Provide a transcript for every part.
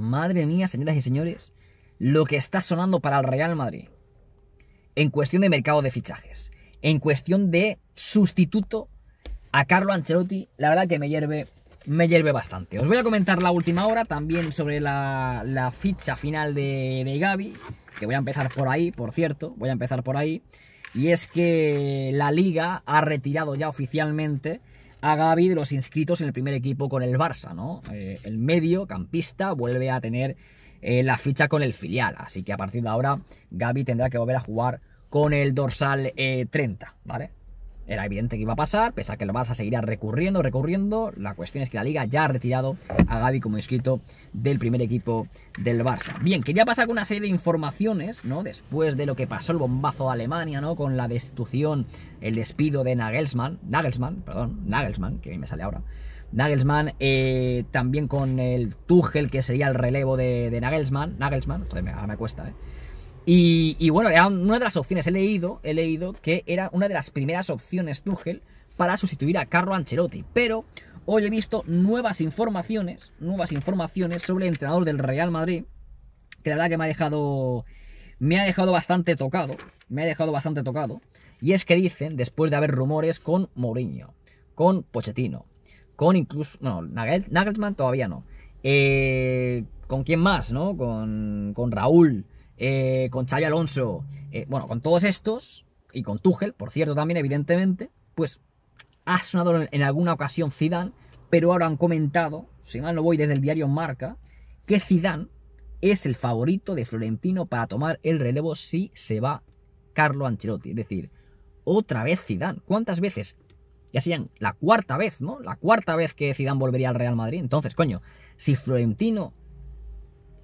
Madre mía, señoras y señores, lo que está sonando para el Real Madrid. En cuestión de mercado de fichajes, en cuestión de sustituto a Carlo Ancelotti, la verdad que me hierve, me hierve bastante. Os voy a comentar la última hora también sobre la, ficha final de, de Gaby, que voy a empezar por ahí, por cierto, voy a empezar por ahí. Y es que la liga ha retirado ya oficialmente a Gaby de los inscritos en el primer equipo con el Barça, ¿no? Eh, el medio campista vuelve a tener eh, la ficha con el filial, así que a partir de ahora Gaby tendrá que volver a jugar con el dorsal 30, eh, ¿vale? Era evidente que iba a pasar, pese a que el Barça a seguir recurriendo, recurriendo. La cuestión es que la liga ya ha retirado a Gaby como inscrito del primer equipo del Barça. Bien, quería pasar con una serie de informaciones, ¿no? Después de lo que pasó el bombazo de Alemania, ¿no? Con la destitución, el despido de Nagelsmann, Nagelsmann, perdón, Nagelsmann, que a mí me sale ahora. Nagelsmann, eh, también con el Tuchel, que sería el relevo de, Nagelsmann. Nagelsmann, ahora me cuesta, ¿eh? Y, bueno, una de las opciones. He leído, he leído que era una de las primeras opciones Tuchel para sustituir a Carlo Ancelotti. Pero hoy he visto nuevas informaciones, nuevas informaciones sobre el entrenador del Real Madrid, que la verdad que me ha dejado, me ha dejado bastante tocado, me ha dejado bastante tocado. Y es que dicen, después de haber rumores con Mourinho, con Pochettino, con incluso, no, Nagelsmann todavía no, eh, con quién más, ¿no? Con, con Raúl. Eh, con Xavi Alonso, eh, bueno, con todos estos, y con Tuchel, por cierto, también, evidentemente, pues ha sonado en alguna ocasión Zidane, pero ahora han comentado, si mal no voy desde el diario Marca, que Zidane es el favorito de Florentino para tomar el relevo si se va Carlo Ancelotti. Es decir, otra vez Zidane. ¿Cuántas veces? Ya serían la cuarta vez, ¿no? La cuarta vez que Zidane volvería al Real Madrid. Entonces, coño, si Florentino...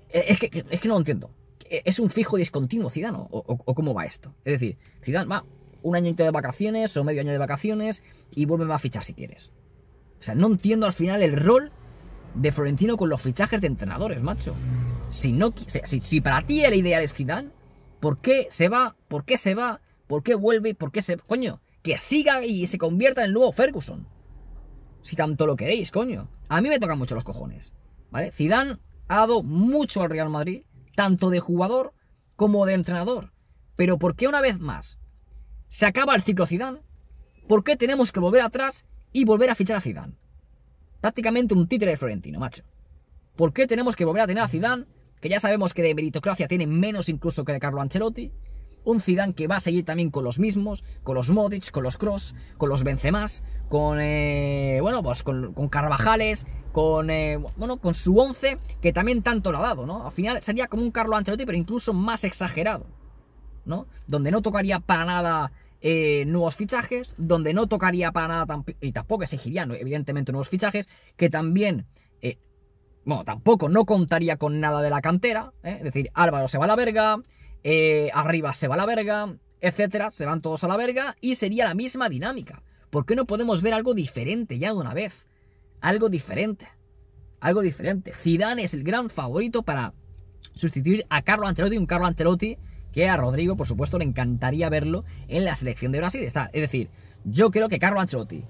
Eh, es es que no lo entiendo. Eh, ¿Es un fijo discontinuo Zidane o, cómo va esto? Es decir, Zidane va un año de vacaciones o medio año de vacaciones y vuelve a fichar si quieres. O sea, no entiendo al final el rol de Florentino con los fichajes de entrenadores, macho. Si, no, si, para ti el ideal es Zidane, ¿por qué se va? ¿Por qué se va? ¿Por qué vuelve? ¿Por qué se...? Coño, que siga y se convierta en el nuevo Ferguson. Si tanto lo queréis, coño. A mí me tocan mucho los cojones, ¿vale? Zidane ha dado mucho al Real Madrid tanto de jugador como de entrenador. Pero ¿por qué una vez más se acaba el ciclo Zidane? ¿Por qué tenemos que volver atrás y volver a fichar a Zidane? Prácticamente un títere de Florentino, macho. ¿Por qué tenemos que volver a tener a Zidane, que ya sabemos que de meritocracia tiene menos incluso que de Carlo Ancelotti? Un Zidane que va a seguir también con los mismos, con los Modric, con los Cross, con los Benzemás, con, eh, bueno, pues con, Carvajales, con, eh, bueno, con su Once, que también tanto lo ha dado, ¿no? Al final sería como un Carlo Ancelotti, pero incluso más exagerado, ¿no? Donde no tocaría para nada eh, nuevos fichajes, donde no tocaría para nada, y tampoco exigirían, evidentemente, nuevos fichajes, que también, bueno, tampoco no contaría con nada de la cantera, es decir, Álvaro se va a la verga, eh, arriba se va la verga, etcétera, se van todos a la verga y sería la misma dinámica. ¿Por qué no podemos ver algo diferente ya de una vez? Algo diferente. Algo diferente. Zidane es el gran favorito para sustituir a Carlo Ancelotti, un Carlo Ancelotti que a Rodrigo, por supuesto, le encantaría verlo en la selección de Brasil. Está, es decir, yo creo que Carlo Ancelotti,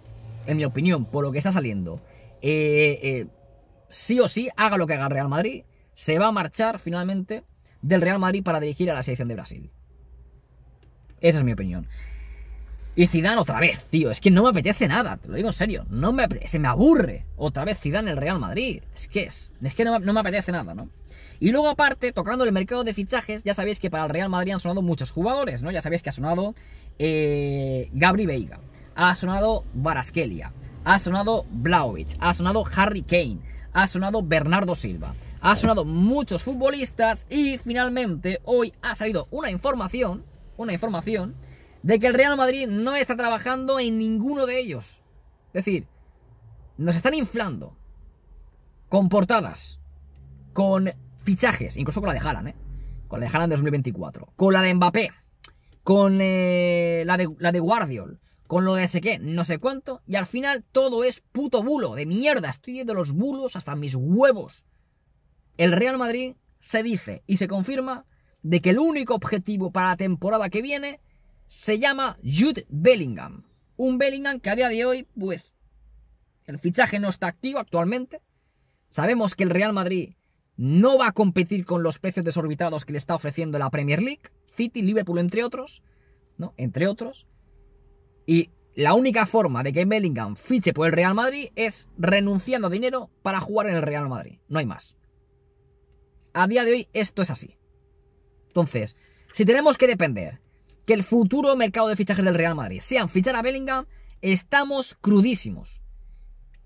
en mi opinión, por lo que está saliendo, eh, eh, sí o sí, haga lo que haga Real Madrid, se va a marchar finalmente del Real Madrid para dirigir a la selección de Brasil. Esa es mi opinión. Y Zidane otra vez, tío. Es que no me apetece nada, te lo digo en serio. No me se me aburre otra vez Zidane el Real Madrid. Es que es, es que no, me apetece nada, ¿no? Y luego aparte, tocando el mercado de fichajes, ya sabéis que para el Real Madrid han sonado muchos jugadores, ¿no? Ya sabéis que ha sonado eh, Gabri Veiga, ha sonado Varaskelia ha sonado Blaovic, ha sonado Harry Kane, ha sonado Bernardo Silva, ha sonado muchos futbolistas y finalmente hoy ha salido una información, una información de que el Real Madrid no está trabajando en ninguno de ellos. Es decir, nos están inflando con portadas, con fichajes, incluso con la de Haaland, ¿eh? con la de Haaland de 2024, con la de Mbappé, con eh, la, de, la de Guardiol, con lo de ese qué, no sé cuánto, y al final todo es puto bulo, de mierda, estoy de los bulos hasta mis huevos el Real Madrid se dice y se confirma de que el único objetivo para la temporada que viene se llama Jude Bellingham. Un Bellingham que a día de hoy, pues, el fichaje no está activo actualmente. Sabemos que el Real Madrid no va a competir con los precios desorbitados que le está ofreciendo la Premier League, City, Liverpool, entre otros, ¿no? Entre otros. Y la única forma de que Bellingham fiche por el Real Madrid es renunciando a dinero para jugar en el Real Madrid. No hay más. A día de hoy esto es así. Entonces, si tenemos que depender que el futuro mercado de fichajes del Real Madrid sean fichar a Bellingham, estamos crudísimos.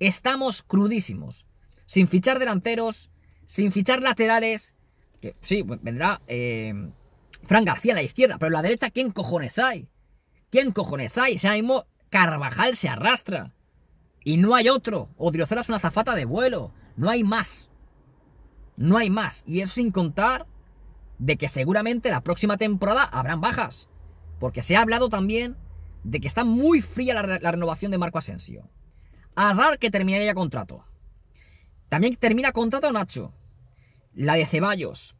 Estamos crudísimos. Sin fichar delanteros, sin fichar laterales. Que sí, pues vendrá eh, Fran García a la izquierda, pero a la derecha, ¿quién cojones hay? ¿Quién cojones hay? Si mismo Carvajal se arrastra. Y no hay otro. Odriozola es una zafata de vuelo. No hay más. No hay más. Y eso sin contar de que seguramente la próxima temporada habrán bajas. Porque se ha hablado también de que está muy fría la, renovación de Marco Asensio. Azar que terminaría contrato. También termina contrato Nacho. La de Ceballos.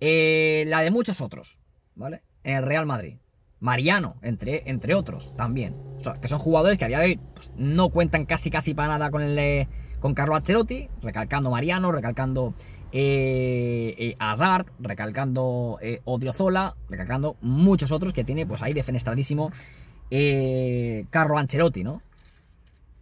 Eh, la de muchos otros. ¿Vale? En el Real Madrid. Mariano, entre, entre otros, también. O sea, que son jugadores que a día de hoy pues, no cuentan casi casi para nada con el, con Carlo Ancelotti, recalcando Mariano, recalcando eh, eh, Hazard, recalcando eh, Odriozola, recalcando muchos otros que tiene pues ahí defenestradísimo eh, Carlo Ancelotti, ¿no?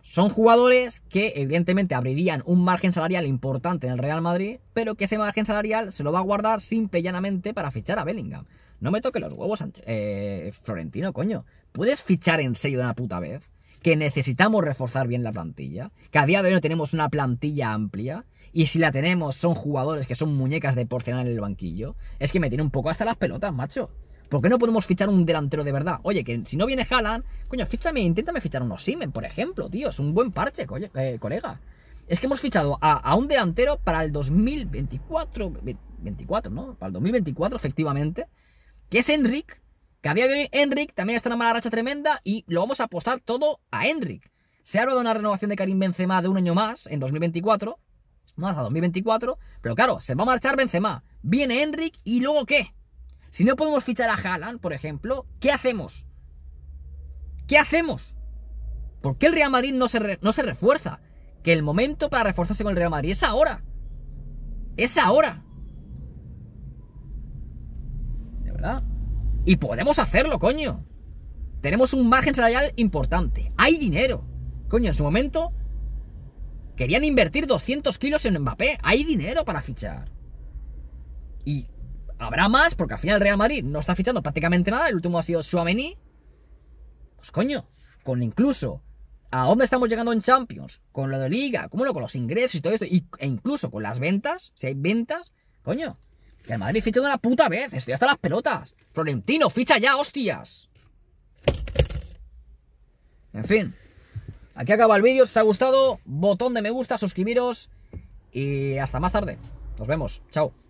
Son jugadores que evidentemente abrirían un margen salarial importante en el Real Madrid, pero que ese margen salarial se lo va a guardar simple y llanamente para fichar a Bellingham. No me toque los huevos, eh, Florentino, coño. ¿Puedes fichar en serio de una puta vez? que necesitamos reforzar bien la plantilla, que a día de hoy no tenemos una plantilla amplia, y si la tenemos son jugadores que son muñecas de porcelana en el banquillo, es que me tiene un poco hasta las pelotas, macho. ¿Por qué no podemos fichar un delantero de verdad? Oye, que si no viene Haaland, coño, fíchame, inténtame fichar unos Simen, por ejemplo, tío, es un buen parche, eh, colega. Es que hemos fichado a, un delantero para el 2024, 24, ¿no? Para el 2024, efectivamente, que es Enric, que a de Enric también está una mala racha tremenda y lo vamos a apostar todo a Enric. Se habla de una renovación de Karim Benzema de un año más, en 2024, más a 2024, pero claro, se va a marchar Benzema, viene Enric y luego qué? Si no podemos fichar a Haaland, por ejemplo, ¿qué hacemos? ¿Qué hacemos? ¿Por qué el Real Madrid no se, no se refuerza? Que el momento para reforzarse con el Real Madrid es ahora. Es ahora. ¿De verdad? Y podemos hacerlo, coño. Tenemos un margen salarial importante. Hay dinero. Coño, en su momento querían invertir 200 kilos en Mbappé. Hay dinero para fichar. Y habrá más, porque al final el Real Madrid no está fichando prácticamente nada. El último ha sido Suameni Pues coño, con incluso a dónde estamos llegando en Champions, con lo de Liga, cómo lo con los ingresos y todo esto, e incluso con las ventas, si hay ventas, coño, que el Madrid ficha de una puta vez. Estoy hasta las pelotas. Florentino, ficha ya, hostias. En fin. Aquí acaba el vídeo. Si os ha gustado, botón de me gusta, suscribiros. Y hasta más tarde. Nos vemos. Chao.